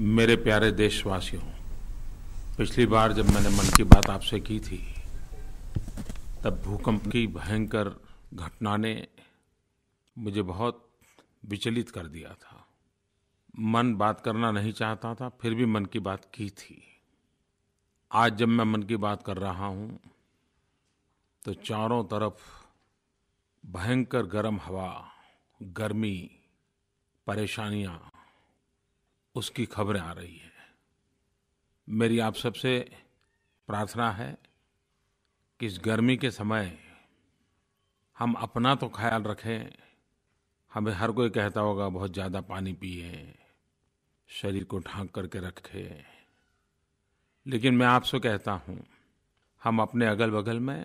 मेरे प्यारे देशवासियों पिछली बार जब मैंने मन की बात आपसे की थी तब भूकंप की भयंकर घटना ने मुझे बहुत विचलित कर दिया था मन बात करना नहीं चाहता था फिर भी मन की बात की थी आज जब मैं मन की बात कर रहा हूँ तो चारों तरफ भयंकर गर्म हवा गर्मी परेशानियाँ उसकी खबरें आ रही हैं मेरी आप सबसे प्रार्थना है कि इस गर्मी के समय हम अपना तो ख्याल रखें हमें हर कोई कहता होगा बहुत ज़्यादा पानी पिए शरीर को ढांक करके रखें लेकिन मैं आपसे कहता हूँ हम अपने अगल बगल में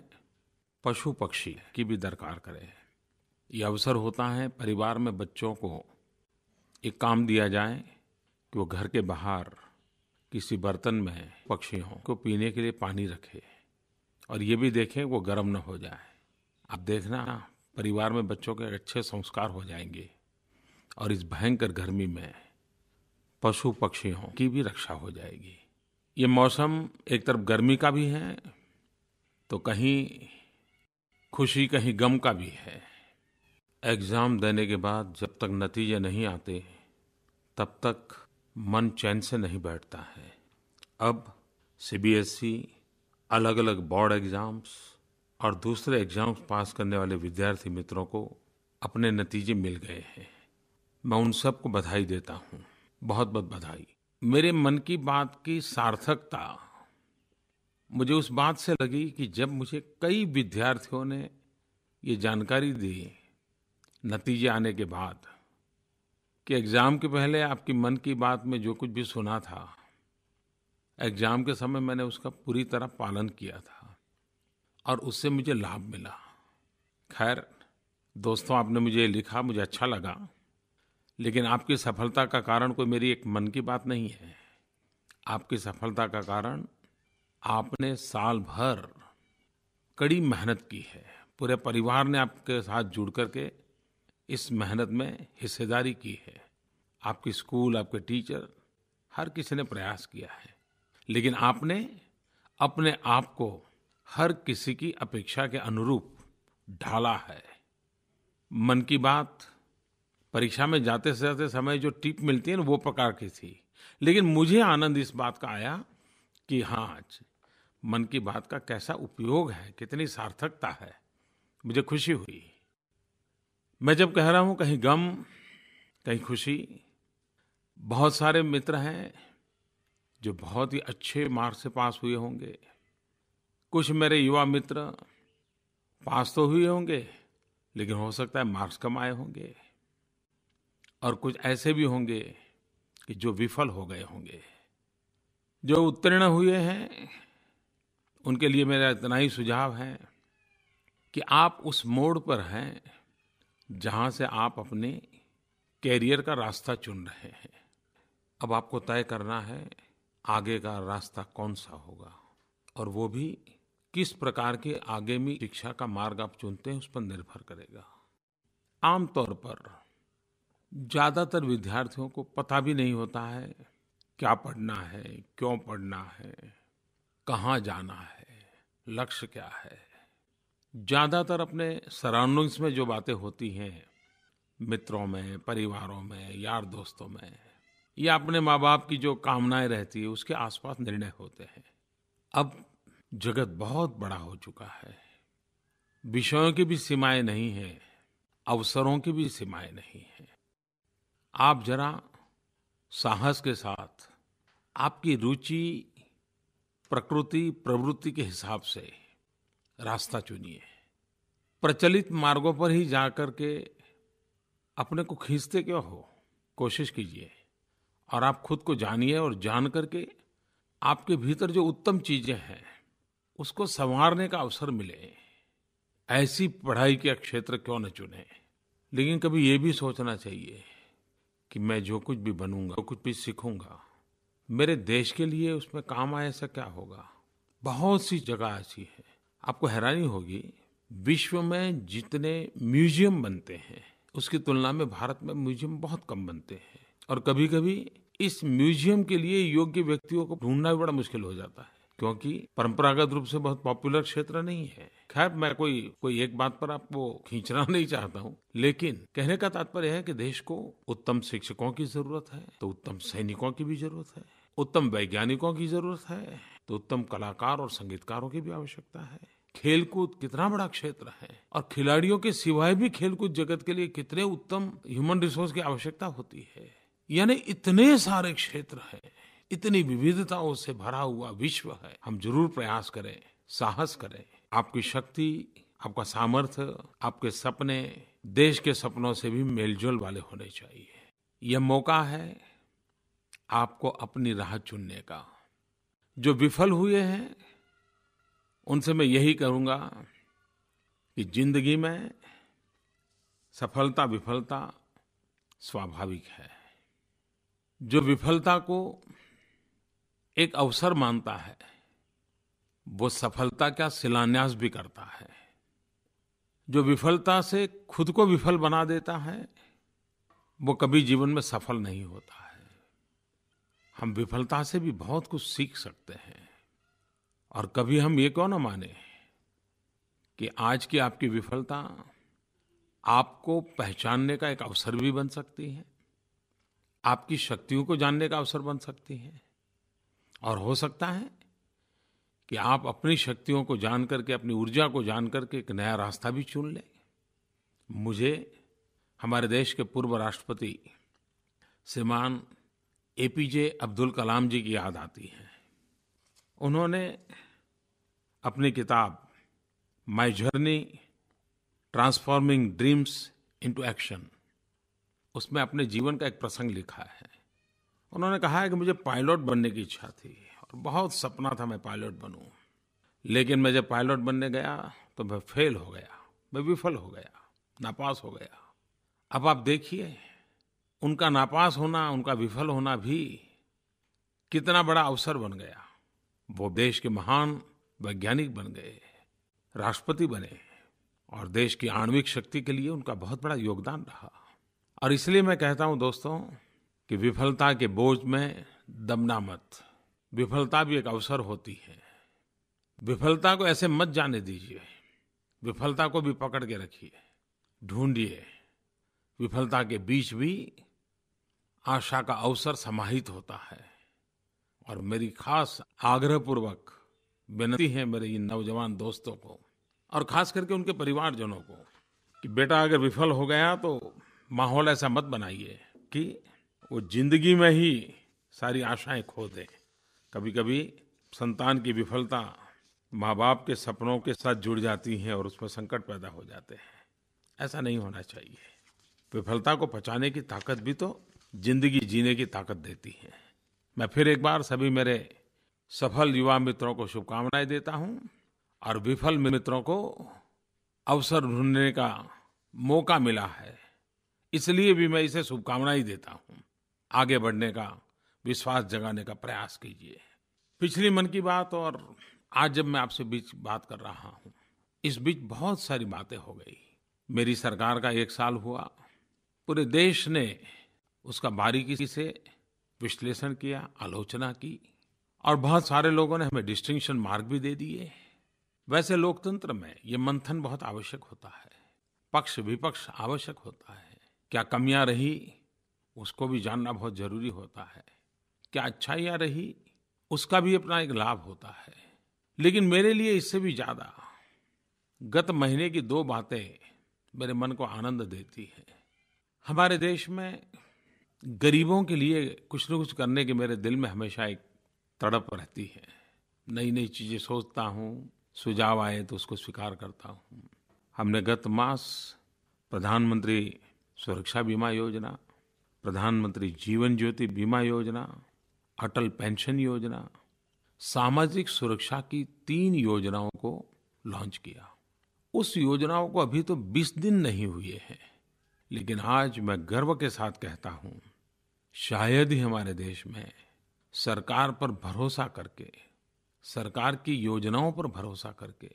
पशु पक्षी की भी दरकार करें ये अवसर होता है परिवार में बच्चों को एक काम दिया जाए कि वो घर के बाहर किसी बर्तन में पक्षियों को पीने के लिए पानी रखे और ये भी देखें वो गर्म न हो जाए आप देखना परिवार में बच्चों के अच्छे संस्कार हो जाएंगे और इस भयंकर गर्मी में पशु पक्षियों की भी रक्षा हो जाएगी ये मौसम एक तरफ गर्मी का भी है तो कहीं खुशी कहीं गम का भी है एग्ज़ाम देने के बाद जब तक नतीजे नहीं आते तब तक मन चैन से नहीं बैठता है अब सीबीएसई अलग अलग बोर्ड एग्ज़ाम्स और दूसरे एग्ज़ाम्स पास करने वाले विद्यार्थी मित्रों को अपने नतीजे मिल गए हैं मैं उन सबको बधाई देता हूँ बहुत बहुत बधाई मेरे मन की बात की सार्थकता मुझे उस बात से लगी कि जब मुझे कई विद्यार्थियों ने ये जानकारी दी नतीजे आने के बाद कि एग्ज़ाम के पहले आपकी मन की बात में जो कुछ भी सुना था एग्ज़ाम के समय मैंने उसका पूरी तरह पालन किया था और उससे मुझे लाभ मिला खैर दोस्तों आपने मुझे लिखा मुझे अच्छा लगा लेकिन आपकी सफलता का कारण कोई मेरी एक मन की बात नहीं है आपकी सफलता का कारण आपने साल भर कड़ी मेहनत की है पूरे परिवार ने आपके साथ जुड़ करके के इस मेहनत में हिस्सेदारी की है आपके स्कूल आपके टीचर हर किसी ने प्रयास किया है लेकिन आपने अपने आप को हर किसी की अपेक्षा के अनुरूप ढाला है मन की बात परीक्षा में जाते से जाते समय जो टिप मिलती है ना वो प्रकार की थी लेकिन मुझे आनंद इस बात का आया कि हाँ आज मन की बात का कैसा उपयोग है कितनी सार्थकता है मुझे खुशी हुई मैं जब कह रहा हूँ कहीं गम कहीं खुशी बहुत सारे मित्र हैं जो बहुत ही अच्छे मार्क से पास हुए होंगे कुछ मेरे युवा मित्र पास तो हुए होंगे लेकिन हो सकता है मार्क्स कम आए होंगे और कुछ ऐसे भी होंगे कि जो विफल हो गए होंगे जो उत्तीर्ण हुए हैं उनके लिए मेरा इतना ही सुझाव है कि आप उस मोड़ पर हैं जहां से आप अपने कैरियर का रास्ता चुन रहे हैं अब आपको तय करना है आगे का रास्ता कौन सा होगा और वो भी किस प्रकार के आगे में शिक्षा का मार्ग आप चुनते हैं उस पर निर्भर करेगा आमतौर पर ज़्यादातर विद्यार्थियों को पता भी नहीं होता है क्या पढ़ना है क्यों पढ़ना है कहाँ जाना है लक्ष्य क्या है ज़्यादातर अपने सराउंडिंग्स में जो बातें होती हैं मित्रों में परिवारों में यार दोस्तों में या अपने माँ बाप की जो कामनाएं रहती है उसके आसपास निर्णय होते हैं अब जगत बहुत बड़ा हो चुका है विषयों की भी सीमाएं नहीं हैं अवसरों की भी सीमाएं नहीं हैं आप जरा साहस के साथ आपकी रुचि प्रकृति प्रवृत्ति के हिसाब से रास्ता चुनिए प्रचलित मार्गों पर ही जाकर के अपने को खींचते क्यों हो कोशिश कीजिए और आप खुद को जानिए और जान करके आपके भीतर जो उत्तम चीजें हैं उसको संवारने का अवसर मिले ऐसी पढ़ाई के क्षेत्र क्यों न चुने लेकिन कभी ये भी सोचना चाहिए कि मैं जो कुछ भी बनूंगा जो कुछ भी सीखूंगा मेरे देश के लिए उसमें काम आए ऐसा क्या होगा बहुत सी जगह ऐसी है आपको हैरानी होगी विश्व में जितने म्यूजियम बनते हैं उसकी तुलना में भारत में म्यूजियम बहुत कम बनते हैं और कभी कभी इस म्यूजियम के लिए योग्य व्यक्तियों को ढूंढना भी बड़ा मुश्किल हो जाता है क्योंकि परंपरागत रूप से बहुत पॉपुलर क्षेत्र नहीं है खैर मैं कोई कोई एक बात पर आपको खींचना नहीं चाहता हूँ लेकिन कहने का तात्पर्य है कि देश को उत्तम शिक्षकों की जरूरत है तो उत्तम सैनिकों की भी जरूरत है उत्तम वैज्ञानिकों की जरूरत है तो उत्तम कलाकार और संगीतकारों की भी आवश्यकता है खेलकूद कितना बड़ा क्षेत्र है और खिलाड़ियों के सिवाय भी खेलकूद जगत के लिए कितने उत्तम ह्यूमन रिसोर्स की आवश्यकता होती है यानी इतने सारे क्षेत्र है इतनी विविधताओं से भरा हुआ विश्व है हम जरूर प्रयास करें साहस करें आपकी शक्ति आपका सामर्थ्य आपके सपने देश के सपनों से भी मेलजोल वाले होने चाहिए यह मौका है आपको अपनी राह चुनने का जो विफल हुए हैं उनसे मैं यही कहूँगा कि ज़िंदगी में सफलता विफलता स्वाभाविक है जो विफलता को एक अवसर मानता है वो सफलता का शिलान्यास भी करता है जो विफलता से खुद को विफल बना देता है वो कभी जीवन में सफल नहीं होता है हम विफलता से भी बहुत कुछ सीख सकते हैं और कभी हम ये क्यों ना माने कि आज की आपकी विफलता आपको पहचानने का एक अवसर भी बन सकती है आपकी शक्तियों को जानने का अवसर बन सकती है और हो सकता है कि आप अपनी शक्तियों को जान करके अपनी ऊर्जा को जान करके एक नया रास्ता भी चुन लें मुझे हमारे देश के पूर्व राष्ट्रपति श्रीमान एपीजे अब्दुल कलाम जी की याद आती है उन्होंने अपनी किताब My Journey Transforming Dreams Into Action उसमें अपने जीवन का एक प्रसंग लिखा है उन्होंने कहा है कि मुझे पायलट बनने की इच्छा थी और बहुत सपना था मैं पायलट बनूं लेकिन मैं जब पायलट बनने गया तो मैं फेल हो गया मैं विफल हो गया नापास हो गया अब आप देखिए उनका नापास होना उनका विफल होना भी कितना बड़ा अवसर बन गया वो देश के महान वैज्ञानिक बन गए राष्ट्रपति बने और देश की आणविक शक्ति के लिए उनका बहुत बड़ा योगदान रहा और इसलिए मैं कहता हूं दोस्तों कि विफलता के बोझ में दबना मत विफलता भी एक अवसर होती है विफलता को ऐसे मत जाने दीजिए विफलता को भी पकड़ के रखिए ढूंढिए विफलता के बीच भी आशा का अवसर समाहित होता है और मेरी खास आग्रहपूर्वक विनती है मेरे इन नौजवान दोस्तों को और खास करके उनके परिवारजनों को कि बेटा अगर विफल हो गया तो माहौल ऐसा मत बनाइए कि वो जिंदगी में ही सारी आशाएं खो दें कभी कभी संतान की विफलता माँ बाप के सपनों के साथ जुड़ जाती है और उसमें संकट पैदा हो जाते हैं ऐसा नहीं होना चाहिए विफलता को पचाने की ताकत भी तो जिंदगी जीने की ताकत देती है मैं फिर एक बार सभी मेरे सफल युवा मित्रों को शुभकामनाएं देता हूं और विफल मित्रों को अवसर ढूंढने का मौका मिला है इसलिए भी मैं इसे शुभकामनाएं देता हूं आगे बढ़ने का विश्वास जगाने का प्रयास कीजिए पिछली मन की बात और आज जब मैं आपसे बीच बात कर रहा हूं इस बीच बहुत सारी बातें हो गई मेरी सरकार का एक साल हुआ पूरे देश ने उसका बारीकी से विश्लेषण किया आलोचना की और बहुत सारे लोगों ने हमें डिस्टिंक्शन मार्क भी दे दिए वैसे लोकतंत्र में ये मंथन बहुत आवश्यक होता है पक्ष विपक्ष आवश्यक होता है क्या कमियां रही उसको भी जानना बहुत जरूरी होता है क्या अच्छाइयां रही उसका भी अपना एक लाभ होता है लेकिन मेरे लिए इससे भी ज़्यादा गत महीने की दो बातें मेरे मन को आनंद देती है हमारे देश में गरीबों के लिए कुछ न कुछ करने के मेरे दिल में हमेशा एक तड़प रहती है नई नई चीज़ें सोचता हूँ सुझाव आए तो उसको स्वीकार करता हूँ हमने गत मास प्रधानमंत्री सुरक्षा बीमा योजना प्रधानमंत्री जीवन ज्योति बीमा योजना अटल पेंशन योजना सामाजिक सुरक्षा की तीन योजनाओं को लॉन्च किया उस योजनाओं को अभी तो 20 दिन नहीं हुए हैं लेकिन आज मैं गर्व के साथ कहता हूँ शायद ही हमारे देश में सरकार पर भरोसा करके सरकार की योजनाओं पर भरोसा करके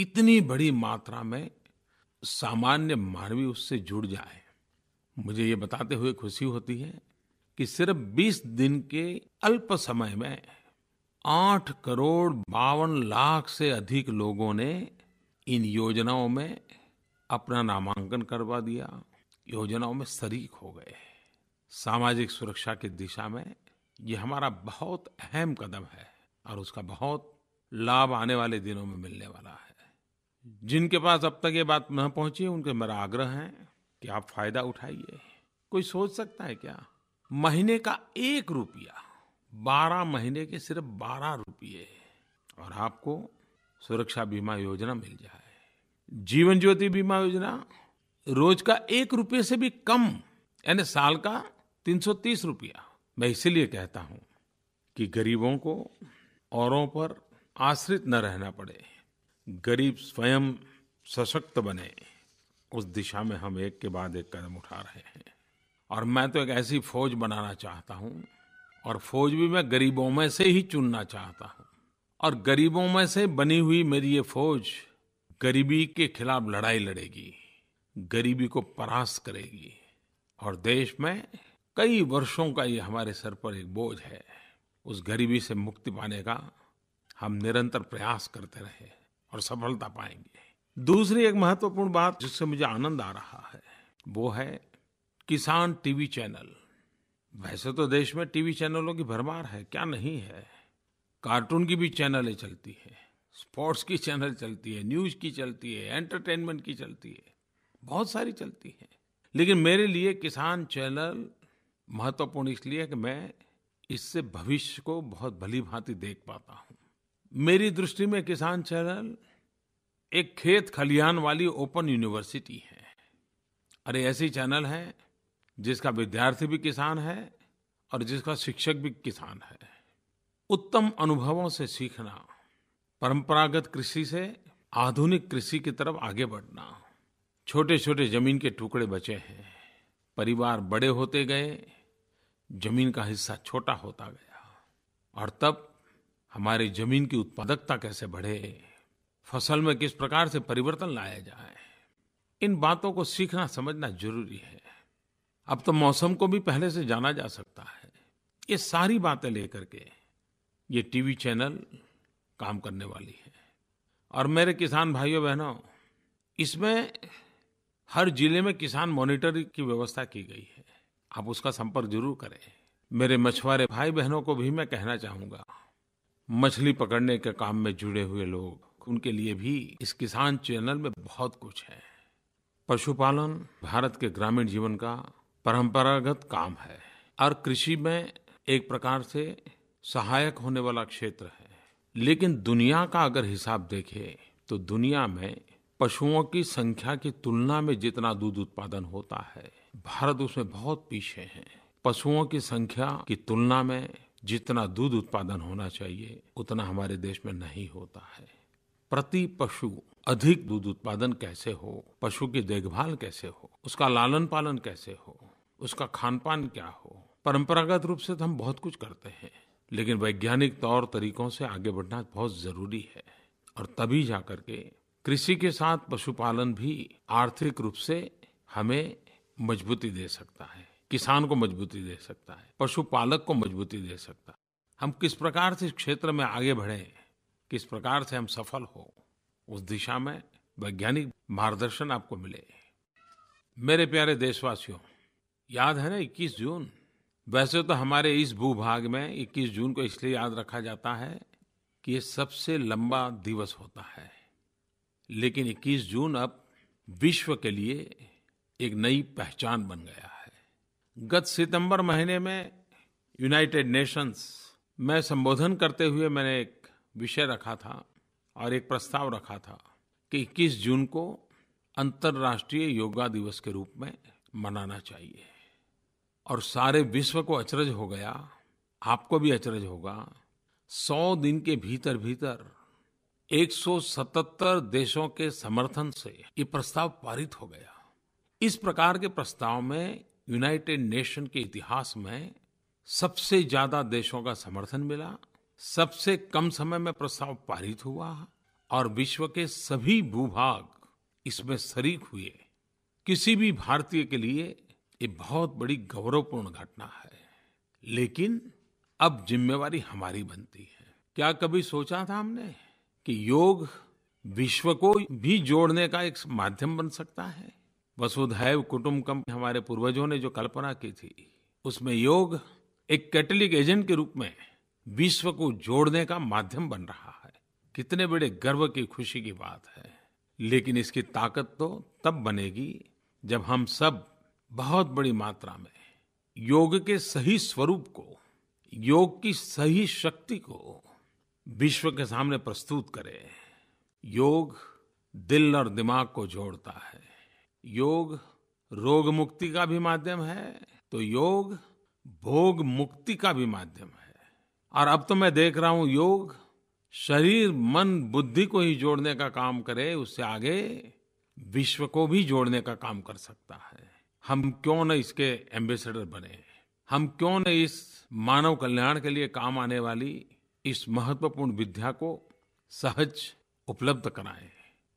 इतनी बड़ी मात्रा में सामान्य मानवी उससे जुड़ जाए मुझे ये बताते हुए खुशी होती है कि सिर्फ 20 दिन के अल्प समय में 8 करोड़ बावन लाख से अधिक लोगों ने इन योजनाओं में अपना नामांकन करवा दिया योजनाओं में शरीक हो गए सामाजिक सुरक्षा की दिशा में ये हमारा बहुत अहम कदम है और उसका बहुत लाभ आने वाले दिनों में मिलने वाला है जिनके पास अब तक ये बात न पहुंची उनके मेरा आग्रह है कि आप फायदा उठाइए कोई सोच सकता है क्या महीने का एक रुपया बारह महीने के सिर्फ बारह रुपये और आपको सुरक्षा बीमा योजना मिल जाए जीवन ज्योति बीमा योजना रोज का एक रुपये से भी कम यानी साल का तीन सौ तीस रुपया मैं इसीलिए कहता हूं कि गरीबों को औरों पर आश्रित न रहना पड़े गरीब स्वयं सशक्त बने उस दिशा में हम एक के बाद एक कदम उठा रहे हैं और मैं तो एक ऐसी फौज बनाना चाहता हूँ और फौज भी मैं गरीबों में से ही चुनना चाहता हूं और गरीबों में से बनी हुई मेरी ये फौज गरीबी के खिलाफ लड़ाई लड़ेगी गरीबी को परास्त करेगी और देश में कई वर्षों का ये हमारे सर पर एक बोझ है उस गरीबी से मुक्ति पाने का हम निरंतर प्रयास करते रहे और सफलता पाएंगे दूसरी एक महत्वपूर्ण बात जिससे मुझे आनंद आ रहा है वो है किसान टीवी चैनल वैसे तो देश में टीवी चैनलों की भरमार है क्या नहीं है कार्टून की भी चैनलें चलती है स्पोर्ट्स की चैनल चलती है न्यूज की चलती है एंटरटेनमेंट की चलती है बहुत सारी चलती है लेकिन मेरे लिए किसान चैनल महत्वपूर्ण इसलिए कि मैं इससे भविष्य को बहुत भली भांति देख पाता हूं मेरी दृष्टि में किसान चैनल एक खेत खलियान वाली ओपन यूनिवर्सिटी है अरे ऐसी चैनल है जिसका विद्यार्थी भी किसान है और जिसका शिक्षक भी किसान है उत्तम अनुभवों से सीखना परंपरागत कृषि से आधुनिक कृषि की तरफ आगे बढ़ना छोटे छोटे जमीन के टुकड़े बचे हैं परिवार बड़े होते गए जमीन का हिस्सा छोटा होता गया और तब हमारी जमीन की उत्पादकता कैसे बढ़े फसल में किस प्रकार से परिवर्तन लाया जाए इन बातों को सीखना समझना जरूरी है अब तो मौसम को भी पहले से जाना जा सकता है ये सारी बातें लेकर के ये टीवी चैनल काम करने वाली है और मेरे किसान भाइयों बहनों इसमें हर जिले में किसान मॉनिटर की व्यवस्था की गई है आप उसका संपर्क जरूर करें मेरे मछुआरे भाई बहनों को भी मैं कहना चाहूंगा मछली पकड़ने के काम में जुड़े हुए लोग उनके लिए भी इस किसान चैनल में बहुत कुछ है पशुपालन भारत के ग्रामीण जीवन का परंपरागत काम है और कृषि में एक प्रकार से सहायक होने वाला क्षेत्र है लेकिन दुनिया का अगर हिसाब देखें तो दुनिया में पशुओं की संख्या की तुलना में जितना दूध उत्पादन होता है भारत उसमें बहुत पीछे है पशुओं की संख्या की तुलना में जितना दूध उत्पादन होना चाहिए उतना हमारे देश में नहीं होता है प्रति पशु अधिक दूध उत्पादन कैसे हो पशु की देखभाल कैसे हो उसका लालन पालन कैसे हो उसका खान पान क्या हो परंपरागत रूप से तो हम बहुत कुछ करते हैं लेकिन वैज्ञानिक तौर तरीकों से आगे बढ़ना बहुत जरूरी है और तभी जाकर के कृषि के साथ पशुपालन भी आर्थिक रूप से हमें मजबूती दे सकता है किसान को मजबूती दे सकता है पशुपालक को मजबूती दे सकता है हम किस प्रकार से क्षेत्र में आगे बढ़े किस प्रकार से हम सफल हो उस दिशा में वैज्ञानिक मार्गदर्शन आपको मिले मेरे प्यारे देशवासियों याद है ना 21 जून वैसे तो हमारे इस भूभाग में 21 जून को इसलिए याद रखा जाता है कि ये सबसे लंबा दिवस होता है लेकिन 21 जून अब विश्व के लिए एक नई पहचान बन गया है गत सितंबर महीने में यूनाइटेड नेशंस में संबोधन करते हुए मैंने एक विषय रखा था और एक प्रस्ताव रखा था कि 21 जून को अंतर्राष्ट्रीय योगा दिवस के रूप में मनाना चाहिए और सारे विश्व को अचरज हो गया आपको भी अचरज होगा सौ दिन के भीतर भीतर 177 देशों के समर्थन से ये प्रस्ताव पारित हो गया इस प्रकार के प्रस्ताव में यूनाइटेड नेशन के इतिहास में सबसे ज्यादा देशों का समर्थन मिला सबसे कम समय में प्रस्ताव पारित हुआ और विश्व के सभी भूभाग इसमें शरीक हुए किसी भी भारतीय के लिए ये बहुत बड़ी गौरवपूर्ण घटना है लेकिन अब जिम्मेवारी हमारी बनती है क्या कभी सोचा था हमने कि योग विश्व को भी जोड़ने का एक माध्यम बन सकता है वसुधैव कुटुम्बकम हमारे पूर्वजों ने जो कल्पना की थी उसमें योग एक कैटलिक एजेंट के रूप में विश्व को जोड़ने का माध्यम बन रहा है कितने बड़े गर्व की खुशी की बात है लेकिन इसकी ताकत तो तब बनेगी जब हम सब बहुत बड़ी मात्रा में योग के सही स्वरूप को योग की सही शक्ति को विश्व के सामने प्रस्तुत करें योग दिल और दिमाग को जोड़ता है योग रोग मुक्ति का भी माध्यम है तो योग भोग मुक्ति का भी माध्यम है और अब तो मैं देख रहा हूं योग शरीर मन बुद्धि को ही जोड़ने का काम करे उससे आगे विश्व को भी जोड़ने का काम कर सकता है हम क्यों न इसके एम्बेसडर बने हम क्यों न इस मानव कल्याण के लिए काम आने वाली इस महत्वपूर्ण विद्या को सहज उपलब्ध कराएं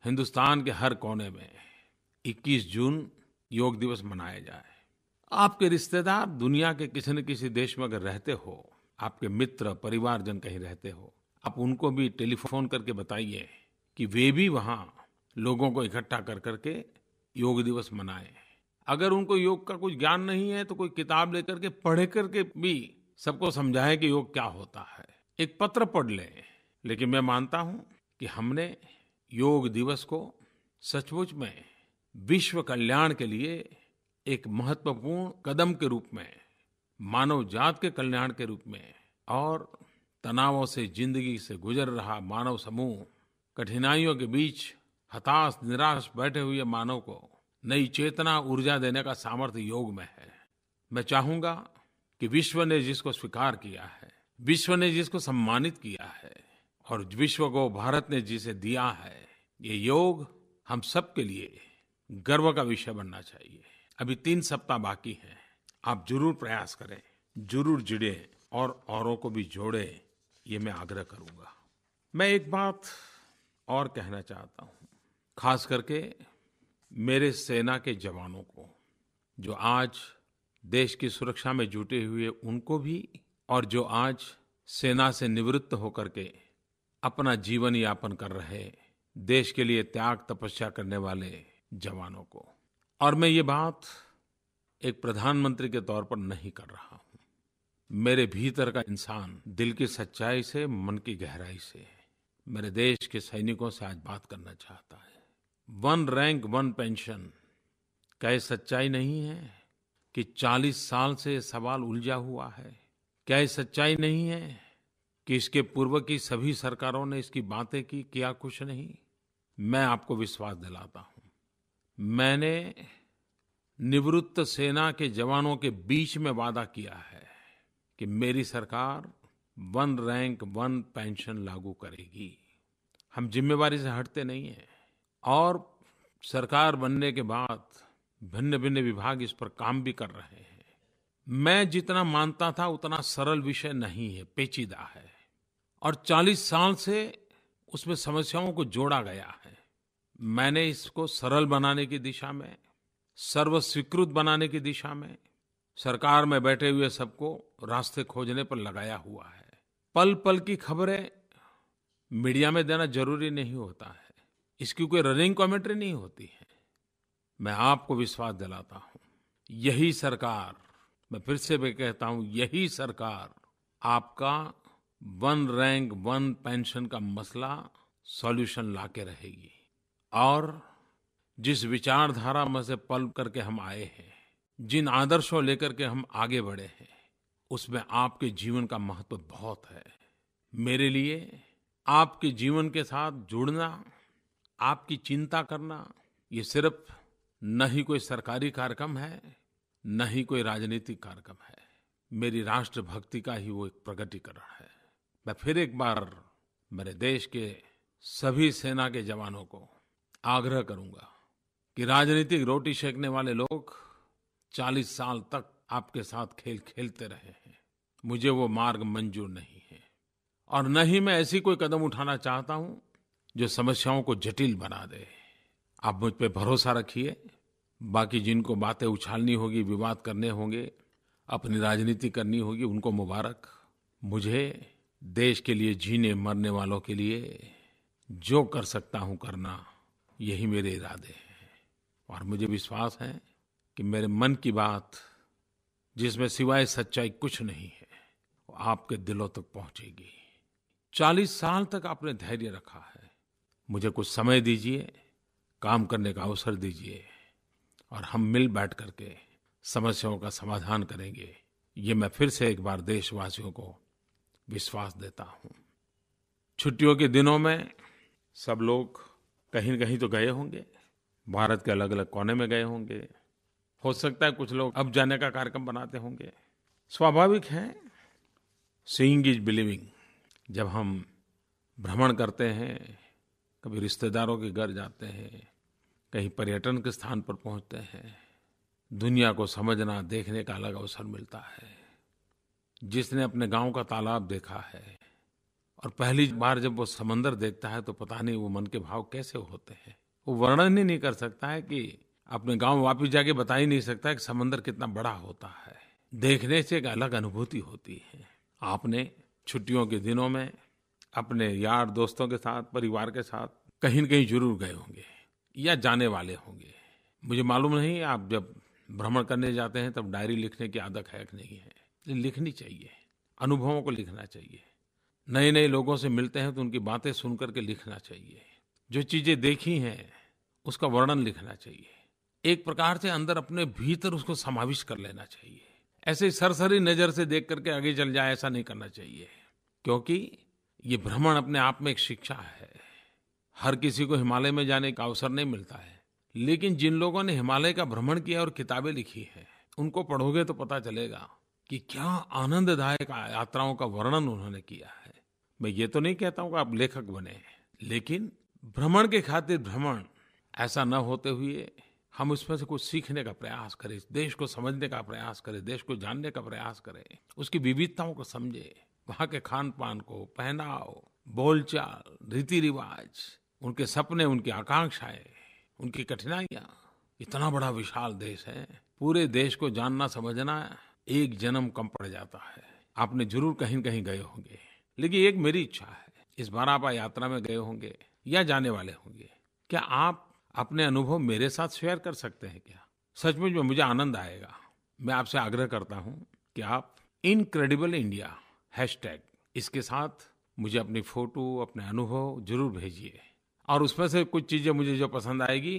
हिंदुस्तान के हर कोने में 21 जून योग दिवस मनाया जाए आपके रिश्तेदार दुनिया के किसी न किसी देश में अगर रहते हो आपके मित्र परिवारजन कहीं रहते हो आप उनको भी टेलीफोन करके बताइए कि वे भी वहाँ लोगों को इकट्ठा कर करके योग दिवस मनाएं अगर उनको योग का कुछ ज्ञान नहीं है तो कोई किताब लेकर के पढ़े करके भी सबको समझाए कि योग क्या होता है एक पत्र पढ़ लें लेकिन मैं मानता हूं कि हमने योग दिवस को सचमुच में विश्व कल्याण के लिए एक महत्वपूर्ण कदम के रूप में मानव जात के कल्याण के रूप में और तनावों से जिंदगी से गुजर रहा मानव समूह कठिनाइयों के बीच हताश निराश बैठे हुए मानव को नई चेतना ऊर्जा देने का सामर्थ्य योग में है मैं चाहूंगा कि विश्व ने जिसको स्वीकार किया है विश्व ने जिसको सम्मानित किया है और विश्व को भारत ने जिसे दिया है ये योग हम सबके लिए गर्व का विषय बनना चाहिए अभी तीन सप्ताह बाकी है आप जरूर प्रयास करें जरूर जुड़े और औरों को भी जोड़े ये मैं आग्रह करूंगा मैं एक बात और कहना चाहता हूँ खास करके मेरे सेना के जवानों को जो आज देश की सुरक्षा में जुटे हुए उनको भी और जो आज सेना से निवृत्त होकर के अपना जीवन यापन कर रहे देश के लिए त्याग तपस्या करने वाले जवानों को और मैं ये बात एक प्रधानमंत्री के तौर पर नहीं कर रहा हूं मेरे भीतर का इंसान दिल की सच्चाई से मन की गहराई से मेरे देश के सैनिकों से आज बात करना चाहता है वन रैंक वन पेंशन क्या ये सच्चाई नहीं है कि 40 साल से ये सवाल उलझा हुआ है क्या ये सच्चाई नहीं है कि इसके पूर्व की सभी सरकारों ने इसकी बातें की क्या कुछ नहीं मैं आपको विश्वास दिलाता हूं मैंने निवृत्त सेना के जवानों के बीच में वादा किया है कि मेरी सरकार वन रैंक वन पेंशन लागू करेगी हम जिम्मेवारी से हटते नहीं हैं और सरकार बनने के बाद भिन्न भिन्न विभाग इस पर काम भी कर रहे हैं मैं जितना मानता था उतना सरल विषय नहीं है पेचीदा है और 40 साल से उसमें समस्याओं को जोड़ा गया है मैंने इसको सरल बनाने की दिशा में सर्वस्वीकृत बनाने की दिशा में सरकार में बैठे हुए सबको रास्ते खोजने पर लगाया हुआ है पल पल की खबरें मीडिया में देना जरूरी नहीं होता है इसकी कोई रनिंग कमेंट्री नहीं होती है मैं आपको विश्वास दिलाता हूं यही सरकार मैं फिर से भी कहता हूं यही सरकार आपका वन रैंक वन पेंशन का मसला सॉल्यूशन लाके रहेगी और जिस विचारधारा में से पल करके हम आए हैं जिन आदर्शों लेकर के हम आगे बढ़े हैं उसमें आपके जीवन का महत्व बहुत है मेरे लिए आपके जीवन के साथ जुड़ना आपकी चिंता करना ये सिर्फ न ही कोई सरकारी कार्यक्रम है न ही कोई राजनीतिक कार्यक्रम है मेरी राष्ट्रभक्ति का ही वो एक प्रगटीकरण है मैं फिर एक बार मेरे देश के सभी सेना के जवानों को आग्रह करूंगा कि राजनीतिक रोटी सेकने वाले लोग 40 साल तक आपके साथ खेल खेलते रहे हैं मुझे वो मार्ग मंजूर नहीं है और न ही मैं ऐसी कोई कदम उठाना चाहता हूं जो समस्याओं को जटिल बना दे आप मुझ पर भरोसा रखिए बाकी जिनको बातें उछालनी होगी विवाद करने होंगे अपनी राजनीति करनी होगी उनको मुबारक मुझे देश के लिए जीने मरने वालों के लिए जो कर सकता हूं करना यही मेरे इरादे हैं और मुझे विश्वास है कि मेरे मन की बात जिसमें सिवाय सच्चाई कुछ नहीं है वो आपके दिलों तक पहुंचेगी चालीस साल तक आपने धैर्य रखा है मुझे कुछ समय दीजिए काम करने का अवसर दीजिए और हम मिल बैठ करके समस्याओं का समाधान करेंगे ये मैं फिर से एक बार देशवासियों को विश्वास देता हूं छुट्टियों के दिनों में सब लोग कहीं कहीं तो गए होंगे भारत के अलग अलग कोने में गए होंगे हो सकता है कुछ लोग अब जाने का कार्यक्रम बनाते होंगे स्वाभाविक है सीइंग इज बिलीविंग जब हम भ्रमण करते हैं कभी रिश्तेदारों के घर जाते हैं कहीं पर्यटन के स्थान पर पहुंचते हैं दुनिया को समझना देखने का अलग अवसर मिलता है जिसने अपने गांव का तालाब देखा है और पहली बार जब वो समंदर देखता है तो पता नहीं वो मन के भाव कैसे होते हैं वो वर्णन ही नहीं कर सकता है कि अपने गांव वापिस जाके बता ही नहीं सकता कि समंदर कितना बड़ा होता है देखने से एक अलग अनुभूति होती है आपने छुट्टियों के दिनों में अपने यार दोस्तों के साथ परिवार के साथ कहीं न कहीं जरूर गए होंगे या जाने वाले होंगे मुझे मालूम नहीं आप जब भ्रमण करने जाते हैं तब डायरी लिखने की आदत है कि नहीं है लिखनी चाहिए अनुभवों को लिखना चाहिए नए नए लोगों से मिलते हैं तो उनकी बातें सुन करके लिखना चाहिए जो चीज़ें देखी हैं उसका वर्णन लिखना चाहिए एक प्रकार से अंदर अपने भीतर उसको समाविष्ट कर लेना चाहिए ऐसे सरसरी नज़र से देख करके आगे चल जाए ऐसा नहीं करना चाहिए क्योंकि ये भ्रमण अपने आप में एक शिक्षा है हर किसी को हिमालय में जाने का अवसर नहीं मिलता है लेकिन जिन लोगों ने हिमालय का भ्रमण किया और किताबें लिखी है उनको पढ़ोगे तो पता चलेगा कि क्या आनंददायक यात्राओं का वर्णन उन्होंने किया है मैं ये तो नहीं कहता हूँ कि आप लेखक बने लेकिन भ्रमण के खातिर भ्रमण ऐसा न होते हुए हम इसमें से कुछ सीखने का प्रयास करें देश को समझने का प्रयास करें देश को जानने का प्रयास करें उसकी विविधताओं को समझे वहां के खान पान को पहनाव बोलचाल रीति रिवाज उनके सपने उनकी आकांक्षाएं उनकी कठिनाइयां इतना बड़ा विशाल देश है पूरे देश को जानना समझना एक जन्म कम पड़ जाता है आपने जरूर कहीं कहीं गए होंगे लेकिन एक मेरी इच्छा है इस बार आप यात्रा में गए होंगे या जाने वाले होंगे क्या आप अपने अनुभव मेरे साथ शेयर कर सकते हैं क्या सचमुच में मुझे आनंद आएगा मैं आपसे आग्रह करता हूं कि आप इनक्रेडिबल इंडिया टैग इसके साथ मुझे अपनी फोटो अपने अनुभव जरूर भेजिए और उसमें से कुछ चीज़ें मुझे जो पसंद आएगी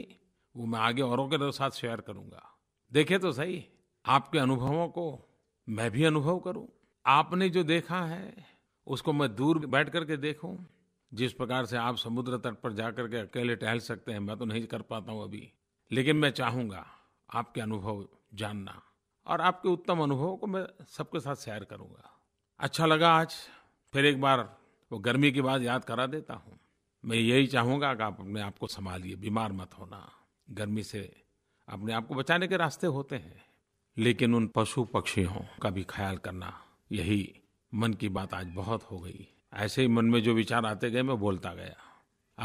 वो मैं आगे औरों के साथ शेयर करूंगा देखे तो सही आपके अनुभवों को मैं भी अनुभव करूं आपने जो देखा है उसको मैं दूर बैठ करके देखूं जिस प्रकार से आप समुद्र तट पर जाकर के अकेले टहल सकते हैं मैं तो नहीं कर पाता हूं अभी लेकिन मैं चाहूंगा आपके अनुभव जानना और आपके उत्तम अनुभव को मैं सबके साथ शेयर करूंगा अच्छा लगा आज फिर एक बार वो गर्मी की बात याद करा देता हूँ मैं यही चाहूंगा कि आप अपने आप को संभालिए बीमार मत होना गर्मी से अपने आप को बचाने के रास्ते होते हैं लेकिन उन पशु पक्षियों का भी ख्याल करना यही मन की बात आज बहुत हो गई ऐसे ही मन में जो विचार आते गए मैं बोलता गया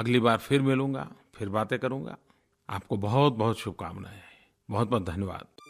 अगली बार फिर मिलूंगा फिर बातें करूंगा आपको बहुत बहुत शुभकामनाएं बहुत बहुत धन्यवाद